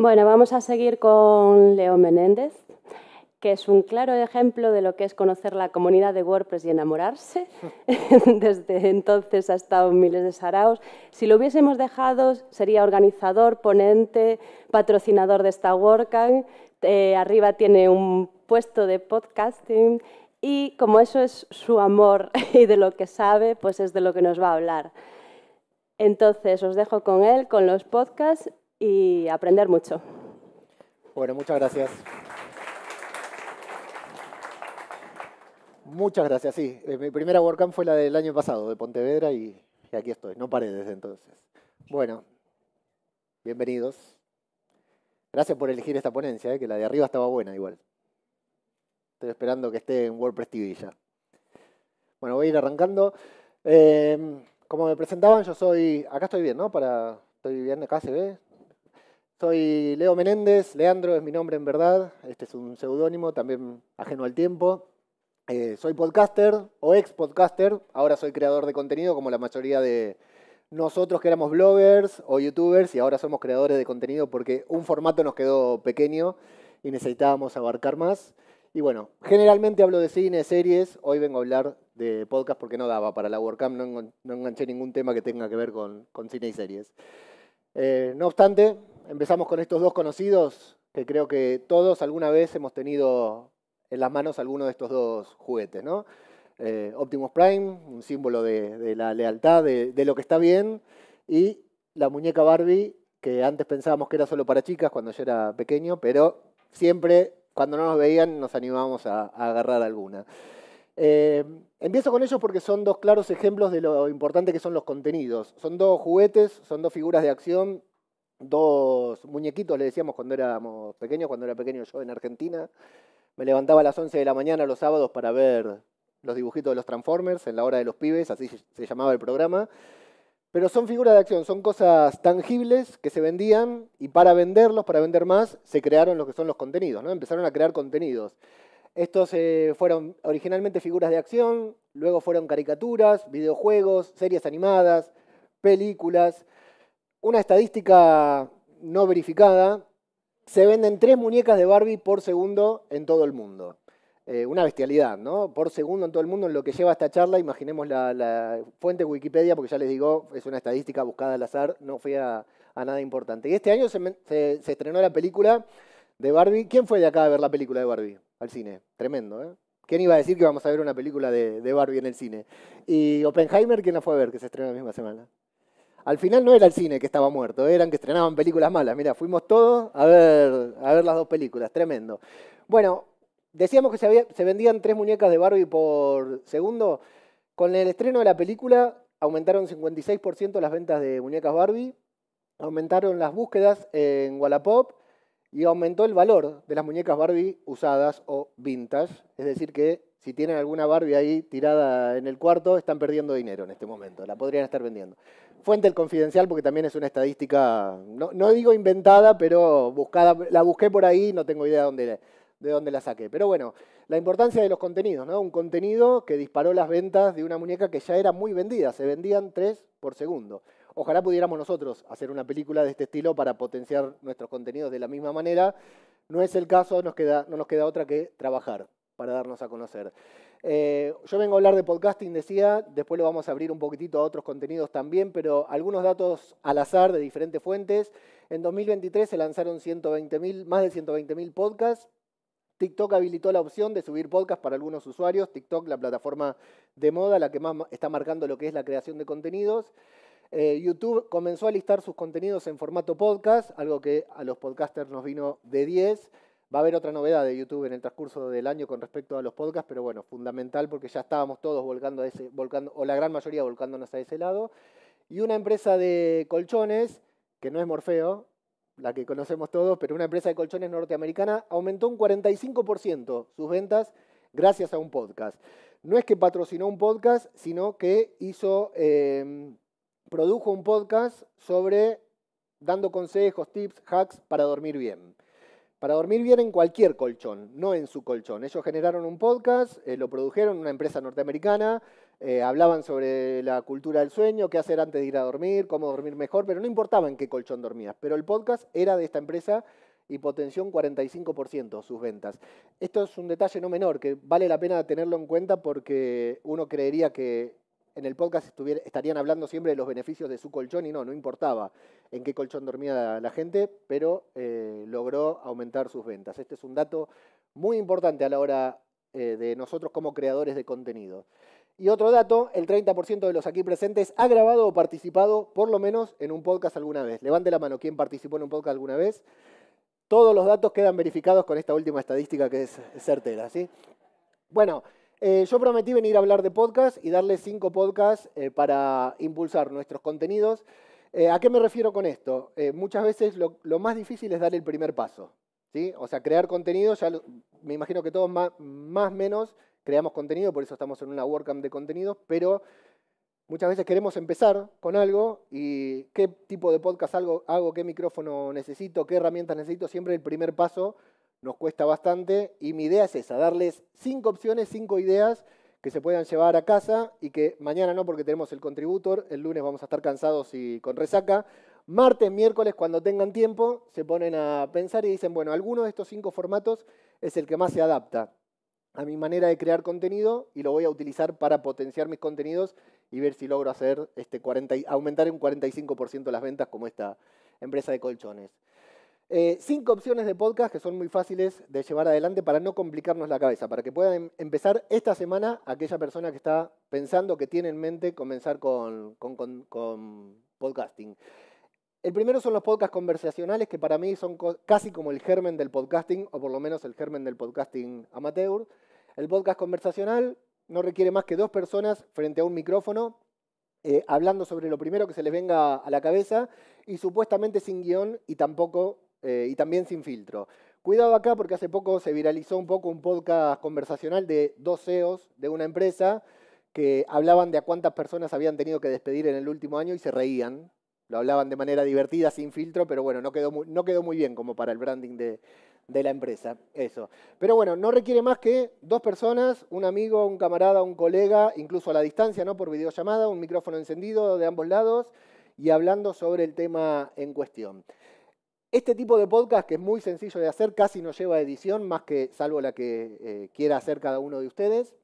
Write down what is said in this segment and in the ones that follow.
Bueno, vamos a seguir con Leo Menéndez, que es un claro ejemplo de lo que es conocer la comunidad de WordPress y enamorarse. Desde entonces ha estado miles de saraos. Si lo hubiésemos dejado, sería organizador, ponente, patrocinador de esta WordCamp. Eh, arriba tiene un puesto de podcasting y como eso es su amor y de lo que sabe, pues es de lo que nos va a hablar. Entonces os dejo con él, con los podcasts y aprender mucho. Bueno, muchas gracias. Muchas gracias, sí. Eh, mi primera WordCamp fue la del año pasado, de Pontevedra, y, aquí estoy. No paré desde entonces. Bueno, bienvenidos. Gracias por elegir esta ponencia, eh, que la de arriba estaba buena igual. Estoy esperando que esté en WordPress TV ya. Bueno, voy a ir arrancando. Eh, como me presentaban, yo soy... Acá estoy bien, ¿no? Para... ¿Estoy bien? ¿Acá se ve? Soy Leo Menéndez, Leandro es mi nombre en verdad, este es un seudónimo también ajeno al tiempo. Eh, soy podcaster o ex podcaster, ahora soy creador de contenido como la mayoría de nosotros que éramos bloggers o youtubers y ahora somos creadores de contenido porque un formato nos quedó pequeño y necesitábamos abarcar más. Y bueno, generalmente hablo de cine, series, hoy vengo a hablar de podcast porque no daba para la WordCamp, no, enganché ningún tema que tenga que ver con, cine y series. Eh, no obstante, empezamos con estos dos conocidos que creo que todos alguna vez hemos tenido en las manos alguno de estos dos juguetes, eh, Optimus Prime, un símbolo de, la lealtad, de, lo que está bien, y la muñeca Barbie, que antes pensábamos que era solo para chicas cuando yo era pequeño, pero siempre cuando no nos veían nos animábamos a, agarrar alguna. Eh, empiezo con ellos porque son dos claros ejemplos de lo importante que son los contenidos. Son dos juguetes, son dos figuras de acción dos muñequitos, le decíamos cuando éramos pequeños, cuando era pequeño yo en Argentina. Me levantaba a las 11 de la mañana los sábados para ver los dibujitos de los Transformers en la hora de los pibes, así se llamaba el programa. Pero son figuras de acción, son cosas tangibles que se vendían y para venderlos, para vender más, se crearon lo que son los contenidos, ¿no? Empezaron a crear contenidos. Estos eh, fueron originalmente figuras de acción, luego fueron caricaturas, videojuegos, series animadas, películas una estadística no verificada, se venden tres muñecas de Barbie por segundo en todo el mundo. Eh, una bestialidad, ¿no? Por segundo en todo el mundo, en lo que lleva esta charla, imaginemos la, fuente Wikipedia, porque ya les digo, es una estadística buscada al azar, no fue a, nada importante. Y este año se, estrenó la película de Barbie. ¿Quién fue de acá a ver la película de Barbie al cine? Tremendo, ¿eh? ¿Quién iba a decir que vamos a ver una película de, de Barbie en el cine? Y Oppenheimer, ¿quién la fue a ver que se estrenó la misma semana? Al final no era el cine que estaba muerto, eran que estrenaban películas malas. Mira, fuimos todos a ver, a ver las dos películas, tremendo. Bueno, decíamos que se, se vendían tres muñecas de Barbie por segundo. Con el estreno de la película aumentaron 56% las ventas de muñecas Barbie, aumentaron las búsquedas en Wallapop y aumentó el valor de las muñecas Barbie usadas o vintage. Es decir, que si tienen alguna Barbie ahí tirada en el cuarto, están perdiendo dinero en este momento, la podrían estar vendiendo fuente del confidencial porque también es una estadística, no, no, digo inventada, pero buscada, la busqué por ahí, no tengo idea dónde, de dónde la saqué. Pero bueno, la importancia de los contenidos, ¿no? Un contenido que disparó las ventas de una muñeca que ya era muy vendida, se vendían tres por segundo. Ojalá pudiéramos nosotros hacer una película de este estilo para potenciar nuestros contenidos de la misma manera. No es el caso, nos queda, no nos queda otra que trabajar para darnos a conocer. Eh, yo vengo a hablar de podcasting, decía, después lo vamos a abrir un poquitito a otros contenidos también, pero algunos datos al azar de diferentes fuentes. En 2023 se lanzaron 120 más de 120.000 podcasts. TikTok habilitó la opción de subir podcasts para algunos usuarios. TikTok, la plataforma de moda, la que más está marcando lo que es la creación de contenidos. Eh, YouTube comenzó a listar sus contenidos en formato podcast, algo que a los podcasters nos vino de 10. Va a haber otra novedad de YouTube en el transcurso del año con respecto a los podcasts, pero bueno, fundamental porque ya estábamos todos volcando a ese, volcando, o la gran mayoría volcándonos a ese lado. Y una empresa de colchones, que no es Morfeo, la que conocemos todos, pero una empresa de colchones norteamericana, aumentó un 45% sus ventas gracias a un podcast. No es que patrocinó un podcast, sino que hizo, em, produjo un podcast sobre dando consejos, tips, hacks para dormir bien para dormir bien en cualquier colchón, no en su colchón. Ellos generaron un podcast, eh, lo produjeron una empresa norteamericana, eh, hablaban sobre la cultura del sueño, qué hacer antes de ir a dormir, cómo dormir mejor, pero no importaba en qué colchón dormías. Pero el podcast era de esta empresa y potenció un 45% sus ventas. Esto es un detalle no menor que vale la pena tenerlo en cuenta porque uno creería que en el podcast estarían hablando siempre de los beneficios de su colchón y no, no importaba en qué colchón dormía la, gente, pero eh, logró aumentar sus ventas. Este es un dato muy importante a la hora eh, de nosotros como creadores de contenido. Y otro dato, el 30% de los aquí presentes ha grabado o participado por lo menos en un podcast alguna vez. Levante la mano quien participó en un podcast alguna vez. Todos los datos quedan verificados con esta última estadística que es certera, ¿sí? Bueno, eh, yo prometí venir a hablar de podcast y darle cinco podcasts eh, para impulsar nuestros contenidos. Eh, ¿A qué me refiero con esto? muchas veces lo, más difícil es dar el primer paso. ¿sí? O sea, crear contenido, ya me imagino que todos más, o menos creamos contenido, por eso estamos en una WordCamp de contenidos, pero muchas veces queremos empezar con algo y qué tipo de podcast algo hago qué micrófono necesito, qué herramientas necesito, siempre el primer paso nos cuesta bastante y mi idea es esa, darles cinco opciones, cinco ideas que se puedan llevar a casa y que mañana no porque tenemos el contributor, el lunes vamos a estar cansados y con resaca. Martes, miércoles, cuando tengan tiempo, se ponen a pensar y dicen, bueno, alguno de estos cinco formatos es el que más se adapta a mi manera de crear contenido y lo voy a utilizar para potenciar mis contenidos y ver si logro hacer este aumentar un 45% las ventas como esta empresa de colchones. Eh, cinco opciones de podcast que son muy fáciles de llevar adelante para no complicarnos la cabeza, para que puedan em, empezar esta semana aquella persona que está pensando, que tiene en mente comenzar con, podcasting. El primero son los podcasts conversacionales, que para mí son casi como el germen del podcasting, o por lo menos el germen del podcasting amateur. El podcast conversacional no requiere más que dos personas frente a un micrófono, eh, hablando sobre lo primero que se les venga a la cabeza, y supuestamente sin guión y tampoco eh, y también sin filtro. Cuidado acá porque hace poco se viralizó un poco un podcast conversacional de dos CEOs de una empresa que hablaban de a cuántas personas habían tenido que despedir en el último año y se reían. Lo hablaban de manera divertida, sin filtro, pero bueno, no quedó muy, bien como para el branding de, de la empresa. Eso. Pero bueno, no requiere más que dos personas, un amigo, un camarada, un colega, incluso a la distancia, ¿no? Por videollamada, un micrófono encendido de ambos lados y hablando sobre el tema en cuestión. Este tipo de podcast, que es muy sencillo de hacer, casi no lleva edición, más que salvo la que eh, quiera hacer cada uno de ustedes.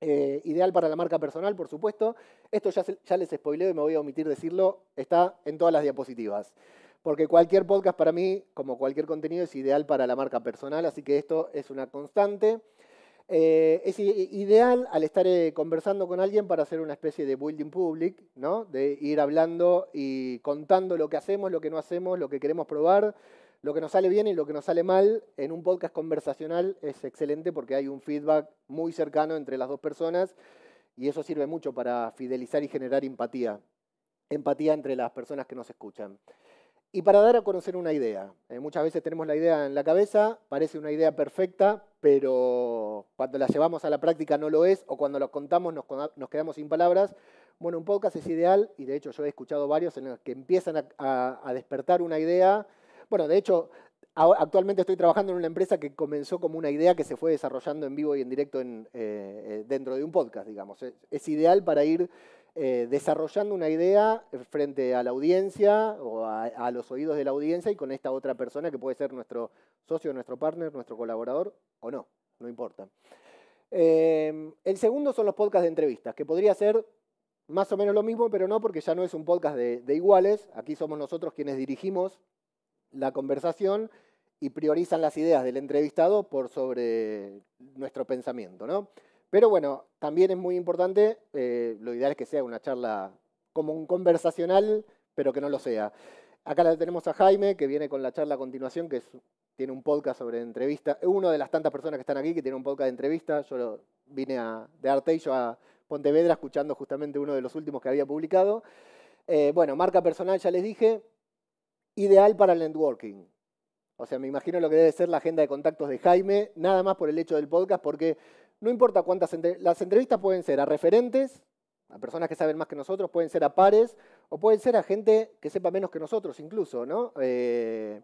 Eh, ideal para la marca personal, por supuesto. Esto ya, ya les spoileo y me voy a omitir decirlo. Está en todas las diapositivas. Porque cualquier podcast para mí, como cualquier contenido, es ideal para la marca personal, así que esto es una constante. Eh, es ideal al estar eh, conversando con alguien para hacer una especie de building public, ¿no? De ir hablando y contando lo que hacemos, lo que no hacemos, lo que queremos probar, lo que nos sale bien y lo que nos sale mal. En un podcast conversacional es excelente porque hay un feedback muy cercano entre las dos personas y eso sirve mucho para fidelizar y generar empatía. Empatía entre las personas que nos escuchan. Y para dar a conocer una idea, eh, muchas veces tenemos la idea en la cabeza, parece una idea perfecta, pero cuando la llevamos a la práctica no lo es, o cuando la contamos nos, quedamos sin palabras. Bueno, un podcast es ideal, y de hecho yo he escuchado varios en los que empiezan a, despertar una idea. Bueno, de hecho, Actualmente estoy trabajando en una empresa que comenzó como una idea que se fue desarrollando en vivo y en directo eh, eh, dentro de un podcast, digamos. Es, ideal para ir eh, desarrollando una idea frente a la audiencia o a, los oídos de la audiencia y con esta otra persona que puede ser nuestro socio, nuestro partner, nuestro colaborador o no, no importa. Em, el segundo son los podcasts de entrevistas, que podría ser más o menos lo mismo, pero no porque ya no es un podcast de, de iguales. Aquí somos nosotros quienes dirigimos la conversación y priorizan las ideas del entrevistado por sobre nuestro pensamiento, ¿no? Pero bueno, también es muy importante, eh, lo ideal es que sea una charla como un conversacional, pero que no lo sea. Acá tenemos a Jaime, que viene con la charla a continuación, que tiene un podcast sobre entrevista. Uno de las tantas personas que están aquí que tiene un podcast de entrevista. Yo lo, vine a, de yo a Pontevedra escuchando justamente uno de los últimos que había publicado. Eh, bueno, marca personal, ya les dije. Ideal para el networking. O sea, me imagino lo que debe ser la agenda de contactos de Jaime, nada más por el hecho del podcast, porque no importa cuántas las entrevistas pueden ser a referentes, a personas que saben más que nosotros, pueden ser a pares o pueden ser a gente que sepa menos que nosotros incluso, ¿no? Eh,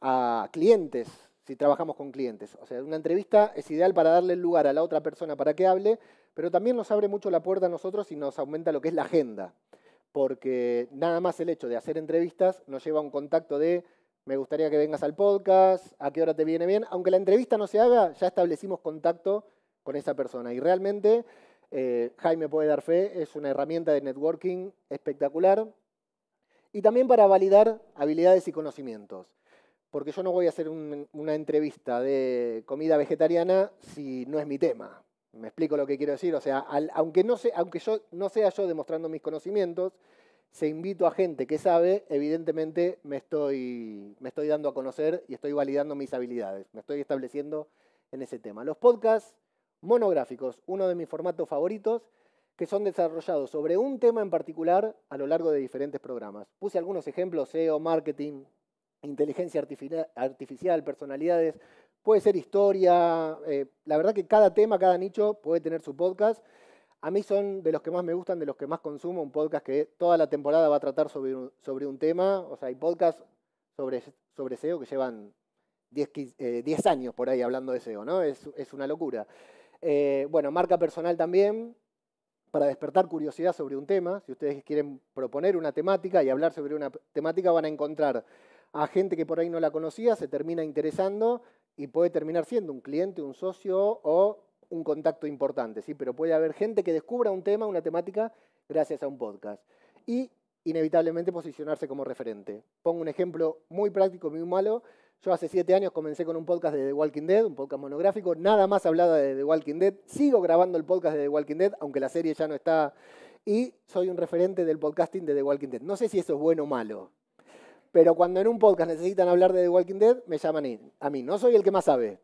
a clientes, si trabajamos con clientes. O sea, una entrevista es ideal para darle lugar a la otra persona para que hable, pero también nos abre mucho la puerta a nosotros y nos aumenta lo que es la agenda, porque nada más el hecho de hacer entrevistas nos lleva a un contacto de me gustaría que vengas al podcast, a qué hora te viene bien. Aunque la entrevista no se haga, ya establecimos contacto con esa persona. Y realmente, eh, Jaime puede dar fe, es una herramienta de networking espectacular. Y también para validar habilidades y conocimientos. Porque yo no voy a hacer una entrevista de comida vegetariana si no es mi tema. Me explico lo que quiero decir. O sea, aunque, no aunque yo no sea yo demostrando mis conocimientos, se invito a gente que sabe, evidentemente me estoy, me estoy dando a conocer y estoy validando mis habilidades. Me estoy estableciendo en ese tema. Los podcasts monográficos, uno de mis formatos favoritos, que son desarrollados sobre un tema en particular a lo largo de diferentes programas. Puse algunos ejemplos, SEO, marketing, inteligencia artificial, personalidades, puede ser historia, eh, la verdad que cada tema, cada nicho puede tener su podcast. A mí son de los que más me gustan, de los que más consumo, un podcast que toda la temporada va a tratar sobre un, tema, o sea, hay podcasts sobre, SEO e que llevan 10, eh, años por ahí hablando de SEO, ¿no? es una locura. Eh, bueno, marca personal también, para despertar curiosidad sobre un tema. Si ustedes quieren proponer una temática y hablar sobre una temática, van a encontrar a gente que por ahí no la conocía, se termina interesando y puede terminar siendo un cliente, un socio o un contacto importante, ¿sí? Pero puede haber gente que descubra un tema, una temática, gracias a un podcast. Y inevitablemente posicionarse como referente. Pongo un ejemplo muy práctico, muy malo. Yo hace siete años comencé con un podcast de The Walking Dead, un podcast monográfico, nada más hablaba de The Walking Dead. Sigo grabando el podcast de The Walking Dead, aunque la serie ya no está. Y soy un referente del podcasting de The Walking Dead. No sé si eso es bueno o malo. Pero cuando en un podcast necesitan hablar de The Walking Dead, me llaman a mí. No soy el que más sabe,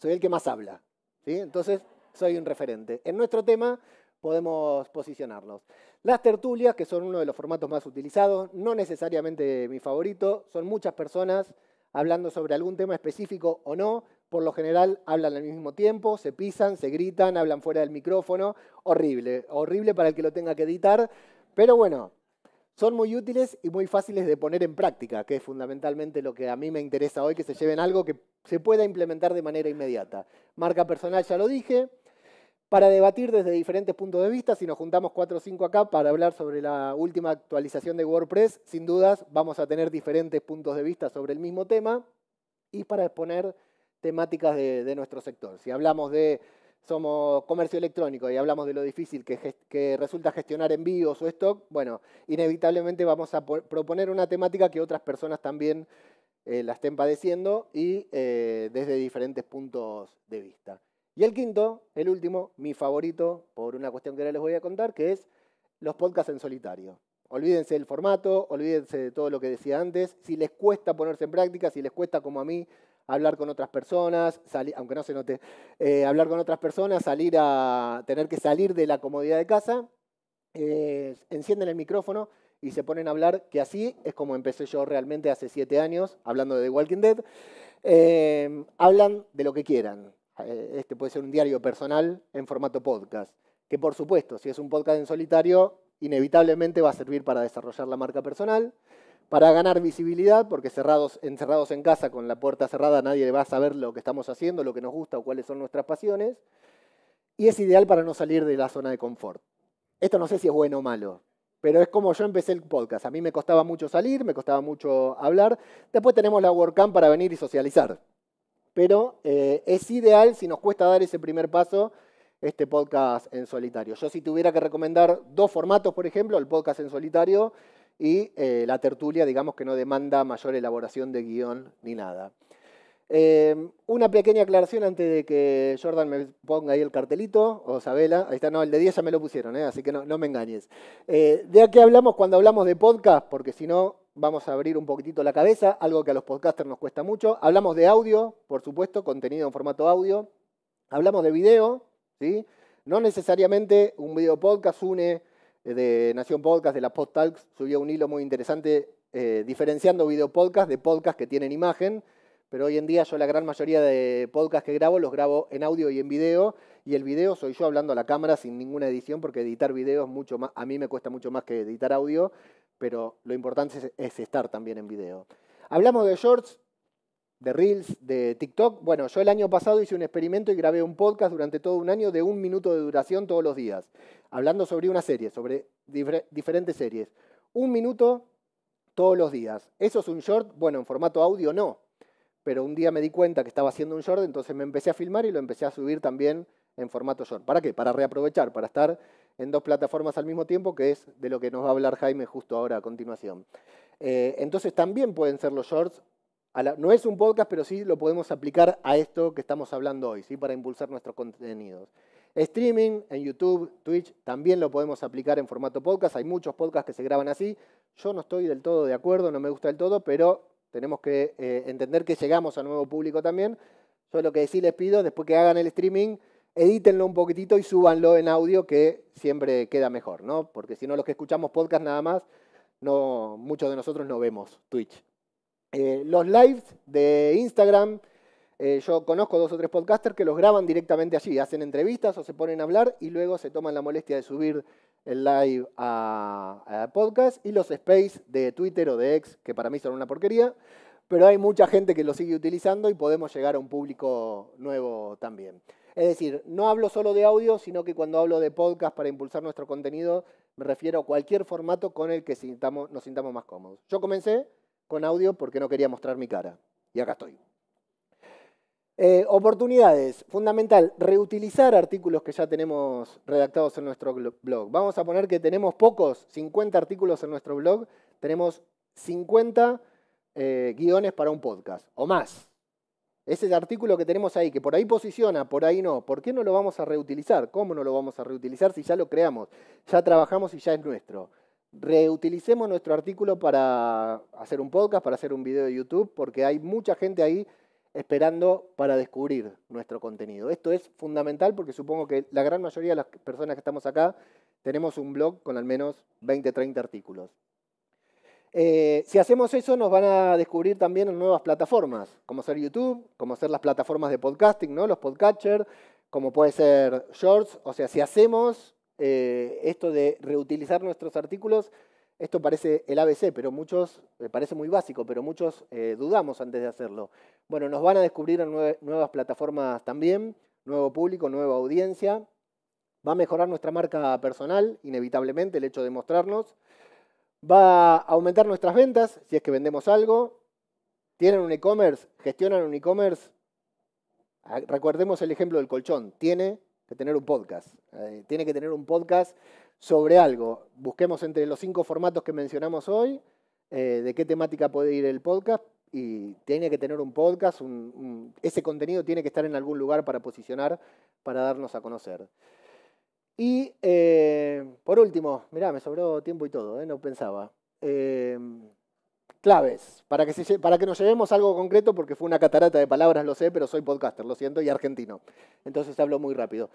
soy el que más habla. Entonces, soy un referente. En nuestro tema podemos posicionarnos. Las tertulias, que son uno de los formatos más utilizados, no necesariamente mi favorito, son muchas personas hablando sobre algún tema específico o no, por lo general hablan al mismo tiempo, se pisan, se gritan, hablan fuera del micrófono. Horrible, horrible para el que lo tenga que editar. Pero bueno, son muy útiles y muy fáciles de poner en práctica, que es fundamentalmente lo que a mí me interesa hoy, que se lleven algo que se pueda implementar de manera inmediata. Marca personal, ya lo dije para debatir desde diferentes puntos de vista. Si nos juntamos cuatro o cinco acá para hablar sobre la última actualización de WordPress, sin dudas vamos a tener diferentes puntos de vista sobre el mismo tema y para exponer temáticas de, nuestro sector. Si hablamos de somos comercio electrónico y hablamos de lo difícil que, resulta gestionar envíos o stock, bueno, inevitablemente vamos a proponer una temática que otras personas también eh, la estén padeciendo y eh, desde diferentes puntos de vista. Y el quinto, el último, mi favorito, por una cuestión que ahora les voy a contar, que es los podcasts en solitario. Olvídense del formato, olvídense de todo lo que decía antes. Si les cuesta ponerse en práctica, si les cuesta como a mí hablar con otras personas, salir, aunque no se note, eh, hablar con otras personas, salir a tener que salir de la comodidad de casa, eh, encienden el micrófono y se ponen a hablar, que así es como empecé yo realmente hace siete años, hablando de The Walking Dead. Eh, hablan de lo que quieran, eh, este puede ser un diario personal en formato podcast, que por supuesto, si es un podcast en solitario, inevitablemente va a servir para desarrollar la marca personal, para ganar visibilidad, porque cerrados, encerrados en casa con la puerta cerrada nadie va a saber lo que estamos haciendo, lo que nos gusta o cuáles son nuestras pasiones, y es ideal para no salir de la zona de confort. Esto no sé si es bueno o malo, pero es como yo empecé el podcast. A mí me costaba mucho salir, me costaba mucho hablar. Después tenemos la WordCamp para venir y socializar pero eh, es ideal si nos cuesta dar ese primer paso este podcast en solitario. Yo si tuviera que recomendar dos formatos, por ejemplo, el podcast en solitario y eh, la tertulia, digamos que no demanda mayor elaboración de guión ni nada. Eh, una pequeña aclaración antes de que Jordan me ponga ahí el cartelito, o Sabela, ahí está, no, el de 10 ya me lo pusieron, así que no, no me engañes. ¿De qué hablamos cuando hablamos de podcast? Porque si no, vamos a abrir un poquitito la cabeza, algo que a los podcasters nos cuesta mucho. Hablamos de audio, por supuesto, contenido en formato audio. Hablamos de video, ¿sí? No necesariamente un video podcast une eh, de Nación Podcast, de la Post Talks, subió un hilo muy interesante eh, diferenciando video podcast de podcast que tienen imagen, pero hoy en día yo la gran mayoría de podcasts que grabo los grabo en audio y en video, y el video soy yo hablando a la cámara sin ninguna edición, porque editar video mucho más, a mí me cuesta mucho más que editar audio, pero lo importante es, estar también en video. Hablamos de shorts, de reels, de TikTok. Bueno, yo el año pasado hice un experimento y grabé un podcast durante todo un año de un minuto de duración todos los días, hablando sobre una serie, sobre diferentes series. Un minuto todos los días. ¿Eso es un short? Bueno, en formato audio no. Pero un día me di cuenta que estaba haciendo un short, entonces me empecé a filmar y lo empecé a subir también en formato short. ¿Para qué? Para reaprovechar, para estar en dos plataformas al mismo tiempo, que es de lo que nos va a hablar Jaime justo ahora a continuación. Eh, entonces también pueden ser los shorts. no es un podcast, pero sí lo podemos aplicar a esto que estamos hablando hoy, ¿sí? para impulsar nuestros contenidos. Streaming en YouTube, Twitch, también lo podemos aplicar en formato podcast. Hay muchos podcasts que se graban así. Yo no estoy del todo de acuerdo, no me gusta del todo, pero tenemos que eh, entender que llegamos a nuevo público también. Solo lo que sí les pido, después que hagan el streaming, edítenlo un poquitito y súbanlo en audio que siempre queda mejor, ¿no? Porque si no, los que escuchamos podcast nada más, no, muchos de nosotros no vemos Twitch. Eh, los lives de Instagram, eh, yo conozco dos o tres podcasters que los graban directamente allí, hacen entrevistas o se ponen a hablar y luego se toman la molestia de subir el live a, a podcast y los space de Twitter o de X, que para mí son una porquería pero hay mucha gente que lo sigue utilizando y podemos llegar a un público nuevo también. Es decir, no hablo solo de audio, sino que cuando hablo de podcast para impulsar nuestro contenido, me refiero a cualquier formato con el que nos sintamos más cómodos. Yo comencé con audio porque no quería mostrar mi cara, y acá estoy. Eh, oportunidades, fundamental, reutilizar artículos que ya tenemos redactados en nuestro blog. Vamos a poner que tenemos pocos, 50 artículos en nuestro blog, tenemos 50 eh, guiones para un podcast o más. Ese artículo que tenemos ahí, que por ahí posiciona, por ahí no, ¿por qué no lo vamos a reutilizar? ¿Cómo no lo vamos a reutilizar si ya lo creamos, ya trabajamos y ya es nuestro? Reutilicemos nuestro artículo para hacer un podcast, para hacer un video de YouTube, porque hay mucha gente ahí esperando para descubrir nuestro contenido. Esto es fundamental porque supongo que la gran mayoría de las personas que estamos acá tenemos un blog con al menos 20, 30 artículos. Eh, si hacemos eso, nos van a descubrir también en nuevas plataformas, como ser YouTube, como ser las plataformas de podcasting, ¿no? los podcatchers, como puede ser Shorts. O sea, si hacemos eh, esto de reutilizar nuestros artículos, esto parece el ABC, pero muchos, parece muy básico, pero muchos eh, dudamos antes de hacerlo. Bueno, nos van a descubrir en nuevas plataformas también, nuevo público, nueva audiencia. Va a mejorar nuestra marca personal, inevitablemente, el hecho de mostrarnos va a aumentar nuestras ventas si es que vendemos algo. Tienen un e-commerce, gestionan un e-commerce. Ah, recordemos el ejemplo del colchón. Tiene que tener un podcast. Eh, tiene que tener un podcast sobre algo. Busquemos entre los cinco formatos que mencionamos hoy eh, de qué temática puede ir el podcast y tiene que tener un podcast, ese contenido tiene que estar en algún lugar para posicionar, para darnos a conocer. Y eh, por último, mirá, me sobró tiempo y todo, eh, no pensaba. Em, claves, para que, nos llevemos algo concreto, porque fue una catarata de palabras, lo sé, pero soy podcaster, lo siento, y argentino. Entonces hablo muy rápido.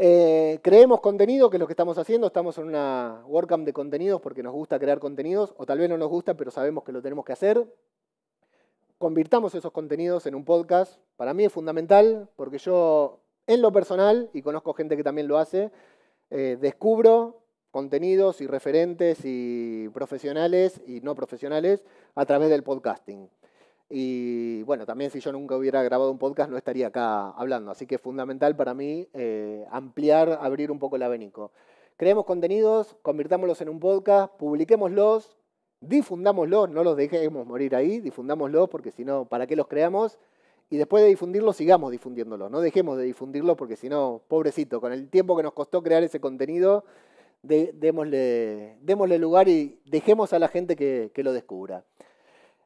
Eh, creemos contenido, que es lo que estamos haciendo. Estamos en una WordCamp de contenidos porque nos gusta crear contenidos, o tal vez no nos gusta, pero sabemos que lo tenemos que hacer. Convirtamos esos contenidos en un podcast. Para mí es fundamental porque yo en lo personal, y conozco gente que también lo hace, eh, descubro contenidos y referentes y profesionales y no profesionales a través del podcasting. Y bueno, también si yo nunca hubiera grabado un podcast no estaría acá hablando, así que es fundamental para mí eh, ampliar, abrir un poco el abanico. Creemos contenidos, convirtámoslos en un podcast, publiquémoslos, difundámoslos, no los dejemos morir ahí, difundámoslos porque si no, ¿para qué los creamos? y después de difundirlo sigamos difundiéndolo, no dejemos de difundirlo porque si no, pobrecito, con el tiempo que nos costó crear ese contenido, démosle, lugar y dejemos a la gente que, lo descubra.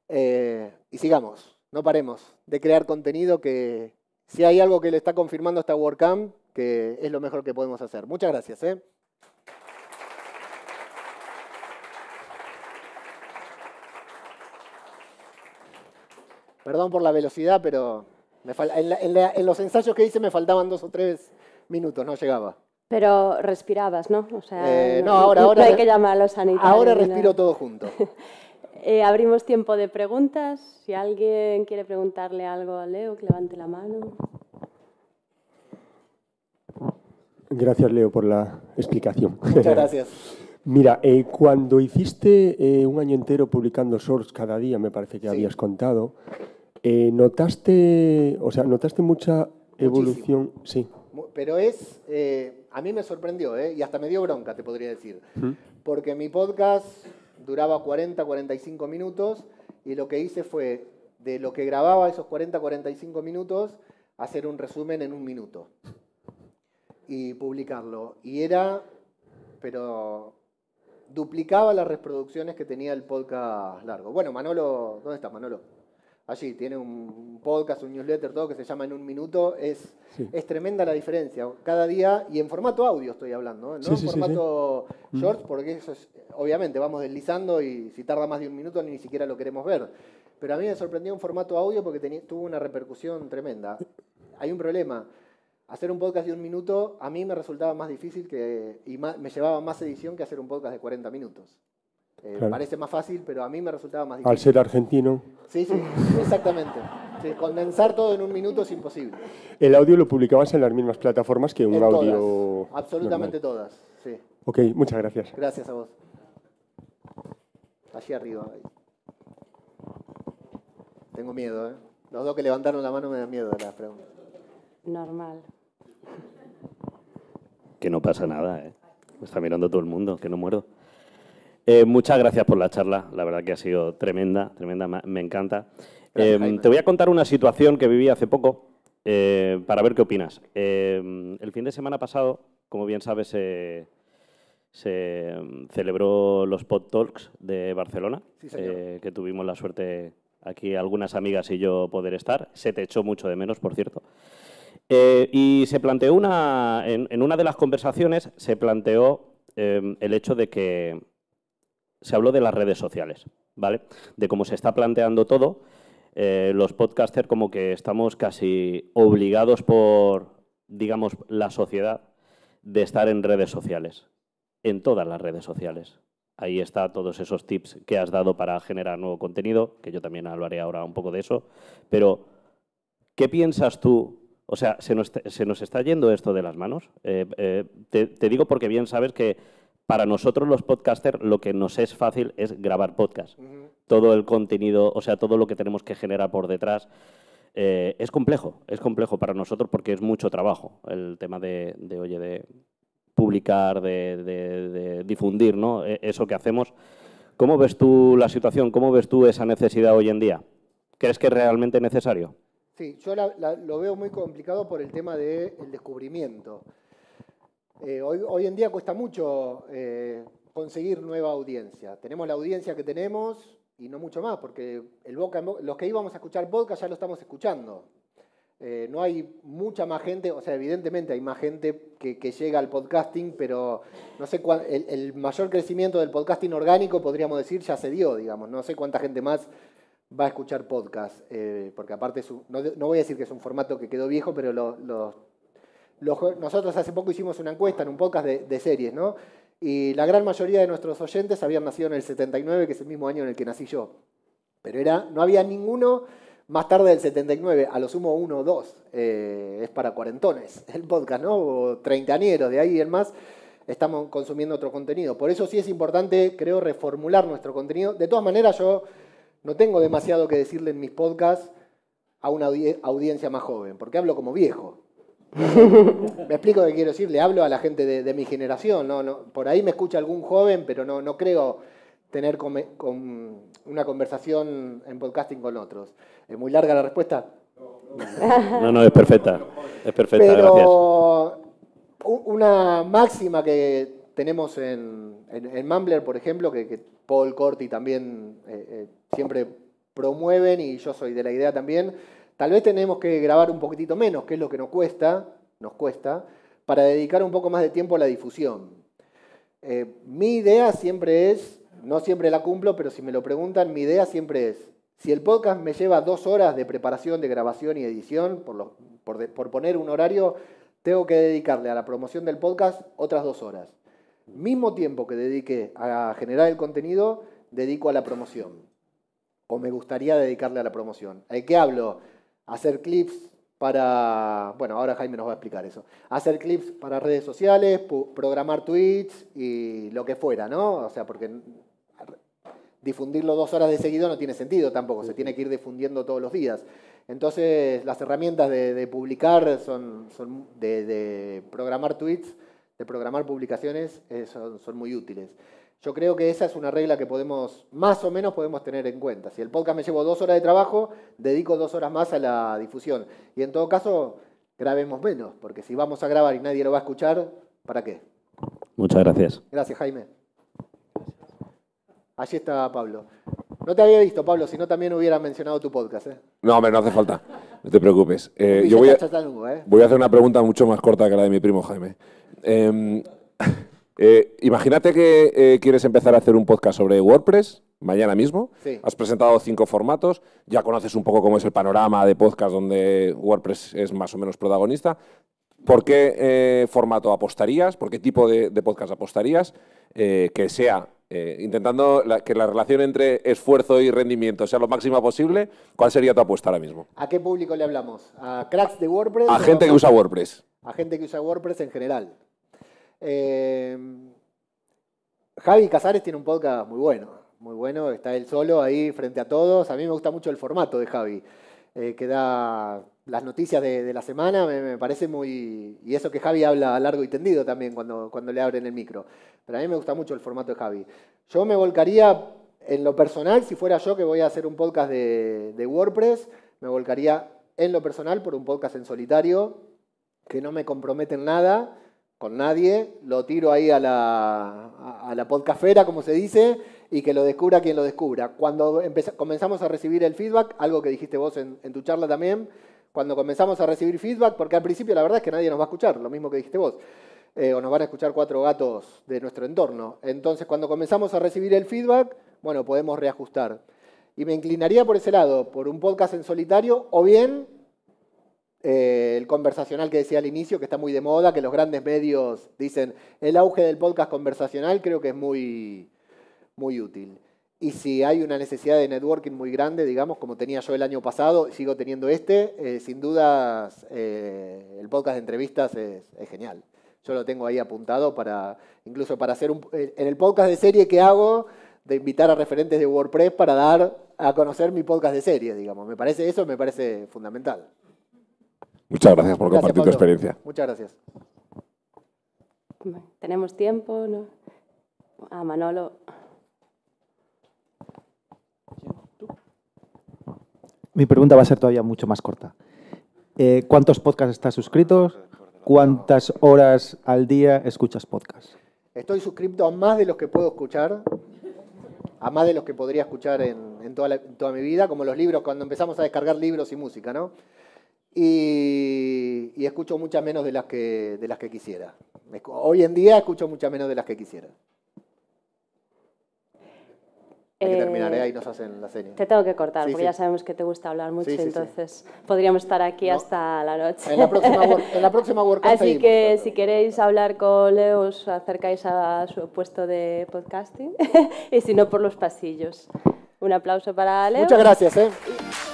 Eh, y sigamos, no paremos de crear contenido que si hay algo que le está confirmando esta WordCamp, que es lo mejor que podemos hacer. Muchas gracias. ¿eh? Perdón por la velocidad, pero en, los ensayos que hice me faltaban dos o tres minutos, no llegaba. Pero respirabas, ¿no? O sea, eh, no, ahora, hay que llamar a los sanitarios. Ahora respiro todo junto. Eh, abrimos tiempo de preguntas. Si alguien quiere preguntarle algo a Leo, que levante la mano. Gracias, Leo, por la explicación. Muchas gracias. Mira, eh, cuando hiciste eh, un año entero publicando shorts cada día, me parece que habías contado, eh, notaste, o sea, notaste mucha evolución, sí. Pero es, a mí me sorprendió, eh, y hasta me dio bronca, te podría decir, porque mi podcast duraba 40, 45 minutos y lo que hice fue, de lo que grababa esos 40, 45 minutos, hacer un resumen en un minuto y publicarlo. Y era, pero duplicaba las reproducciones que tenía el podcast largo. Bueno, Manolo, ¿dónde está Manolo? Allí, tiene un podcast, un newsletter, todo que se llama En un minuto. Es, es tremenda la diferencia. Cada día, y en formato audio estoy hablando, ¿eh? no en formato short, mm. porque eso es, obviamente vamos deslizando y si tarda más de un minuto ni siquiera lo queremos ver. Pero a mí me sorprendió un formato audio porque tuvo una repercusión tremenda. Hay un problema hacer un podcast de un minuto a mí me resultaba más difícil que, y me llevaba más edición que hacer un podcast de 40 minutos. Eh, parece más fácil, pero a mí me resultaba más difícil. Al ser argentino. Sí, sí, exactamente. condensar todo en un minuto es imposible. El audio lo publicabas en las mismas plataformas que un audio. absolutamente todas, sí. Ok, muchas gracias. Gracias a vos. Allí arriba. Ahí. Tengo miedo, ¿eh? Los dos que levantaron la mano me dan miedo las preguntas. Normal. Que no pasa nada, Me ¿eh? está mirando todo el mundo, que no muero. Eh, muchas gracias por la charla, la verdad que ha sido tremenda, tremenda, me encanta. Eh, te voy a contar una situación que viví hace poco para ver qué opinas. el fin de semana pasado, como bien sabes, se, mm, celebró los Pod Talks de Barcelona, que tuvimos la suerte aquí algunas amigas y yo poder estar. Se te echó mucho de menos, por cierto. Eh, y se planteó una, en, una de las conversaciones se planteó em, el hecho de que se habló de las redes sociales, ¿vale? De cómo se está planteando todo. Eh, los podcasters como que estamos casi obligados por, digamos, la sociedad de estar en redes sociales, en todas las redes sociales. Ahí está todos esos tips que has dado para generar nuevo contenido, que yo también hablaré ahora un poco de eso. Pero, ¿qué piensas tú o sea, ¿se nos, está yendo esto de las manos? Eh, eh, te, digo porque bien sabes que para nosotros los podcasters lo que nos es fácil es grabar podcast. Todo el contenido, o sea, todo lo que tenemos que generar por detrás. Eh, es complejo, es complejo para nosotros porque es mucho trabajo el tema de, oye, de publicar, de, de, difundir, ¿no? E, eso que hacemos. ¿Cómo ves tú la situación? ¿Cómo ves tú esa necesidad hoy en día? ¿Crees que es realmente necesario? Sí, yo lo veo muy complicado por el tema del descubrimiento. Eh, hoy, en día cuesta mucho eh, conseguir nueva audiencia. Tenemos la audiencia que tenemos y no mucho más, porque el boca, los que íbamos a escuchar podcast ya lo estamos escuchando. Eh, no hay mucha más gente, o sea, evidentemente hay más gente que, llega al podcasting, pero no sé el, el, mayor crecimiento del podcasting orgánico, podríamos decir, ya se dio, digamos. No sé cuánta gente más va a escuchar podcast, eh, porque aparte no, voy a decir que es un formato que quedó viejo, pero nosotros hace poco hicimos una encuesta en un podcast de, series, ¿no? Y la gran mayoría de nuestros oyentes habían nacido en el 79, que es el mismo año en el que nací yo. Pero era, no había ninguno más tarde del 79, a lo sumo uno o dos. Eh, es para cuarentones el podcast, ¿no? O treintañeros, de ahí en más estamos consumiendo otro contenido. Por eso sí es importante, creo, reformular nuestro contenido. De todas maneras, yo no tengo demasiado que decirle en mis podcasts a una audiencia más joven, porque hablo como viejo. me explico qué quiero decir, le hablo a la gente de, mi generación, por ahí me escucha algún joven, pero no, creo tener una conversación en podcasting con otros. ¿Es muy larga la respuesta? No, no, es perfecta. Es perfecta, pero gracias. Una máxima que tenemos en, en, Mumbler, por ejemplo, que, Paul Corti también eh, eh, siempre promueven y yo soy de la idea también, tal vez tenemos que grabar un poquitito menos, que es lo que nos cuesta, nos cuesta, para dedicar un poco más de tiempo a la difusión. Eh, mi idea siempre es, no siempre la cumplo, pero si me lo preguntan, mi idea siempre es, si el podcast me lleva dos horas de preparación, de grabación y edición, por, por poner un horario, tengo que dedicarle a la promoción del podcast otras dos horas mismo tiempo que dedique a generar el contenido, dedico a la promoción. O me gustaría dedicarle a la promoción. ¿De qué hablo? Hacer clips para, bueno, ahora Jaime nos va a explicar eso. Hacer clips para redes sociales, programar tweets y lo que fuera, ¿no? O sea, porque difundirlo dos horas de seguido no tiene sentido tampoco, se tiene que ir difundiendo todos los días. Entonces, las herramientas de, publicar, son, de programar tweets, programar publicaciones eh, son, son, muy útiles. Yo creo que esa es una regla que podemos, más o menos podemos tener en cuenta. Si el podcast me llevo dos horas de trabajo, dedico dos horas más a la difusión. Y en todo caso, grabemos menos, porque si vamos a grabar y nadie lo va a escuchar, ¿para qué? Muchas gracias. Gracias, Jaime. Allí está Pablo. No te había visto, Pablo, si no también hubiera mencionado tu podcast. ¿eh? No, hombre, no hace falta. No te preocupes. Eh, yo ¿eh? voy a, hacer una pregunta mucho más corta que la de mi primo Jaime. Em, imagínate que quieres empezar a hacer un podcast sobre WordPress mañana mismo. Has presentado cinco formatos, ya conoces un poco cómo es el panorama de podcast donde WordPress es más o menos protagonista. ¿Por qué formato apostarías? ¿Por qué tipo de, podcast apostarías? que sea eh, intentando que la relación entre esfuerzo y rendimiento sea lo máxima posible, ¿cuál sería tu apuesta ahora mismo? ¿A qué público le hablamos? ¿A cracks de WordPress? A gente que usa WordPress. A gente que usa WordPress en general. Eh, Javi Casares tiene un podcast muy bueno, muy bueno, está él solo ahí frente a todos. A mí me gusta mucho el formato de Javi, eh, que da las noticias de, la semana me, parece muy... Y eso que Javi habla largo y tendido también cuando, le abren el micro. Pero a mí me gusta mucho el formato de Javi. Yo me volcaría, en lo personal, si fuera yo que voy a hacer un podcast de, WordPress, me volcaría en lo personal por un podcast en solitario, que no me en nada con nadie, lo tiro ahí a la, a, podcafera, como se dice, y que lo descubra quien lo descubra. Cuando comenzamos a recibir el feedback, algo que dijiste vos en, en tu charla también, cuando comenzamos a recibir feedback, porque al principio la verdad es que nadie nos va a escuchar, lo mismo que dijiste vos, eh, o nos van a escuchar cuatro gatos de nuestro entorno. Entonces, cuando comenzamos a recibir el feedback, bueno, podemos reajustar. Y me inclinaría por ese lado, por un podcast en solitario o bien eh, el conversacional que decía al inicio, que está muy de moda, que los grandes medios dicen, el auge del podcast conversacional creo que es muy útil. Y si hay una necesidad de networking muy grande, digamos, como tenía yo el año pasado, sigo teniendo este, eh, sin dudas eh, el podcast de entrevistas es, genial. Yo lo tengo ahí apuntado para, incluso para hacer un, eh, en el podcast de serie que hago, de invitar a referentes de WordPress para dar a conocer mi podcast de serie, digamos. Me parece eso, me parece fundamental. Muchas gracias por compartir tu experiencia. Muchas gracias. Tenemos tiempo, ¿no? A Manolo. Mi pregunta va a ser todavía mucho más corta. Eh, ¿Cuántos podcasts estás suscritos? ¿Cuántas horas al día escuchas podcasts? Estoy suscrito a más de los que puedo escuchar, a más de los que podría escuchar en, toda, mi vida, como los libros, cuando empezamos a descargar libros y música, ¿no? Y, escucho muchas menos de las que, de las que quisiera. Hoy en día escucho muchas menos de las que quisiera. Hay que eh, ahí nos hacen la seña. Te tengo que cortar, porque ya sabemos que te gusta hablar mucho, entonces podríamos estar aquí hasta la noche. En la próxima, en la Así que si queréis hablar con Leo, os acercáis a su puesto de podcasting, y si no, por los pasillos. Un aplauso para Leo. Muchas gracias. ¿eh?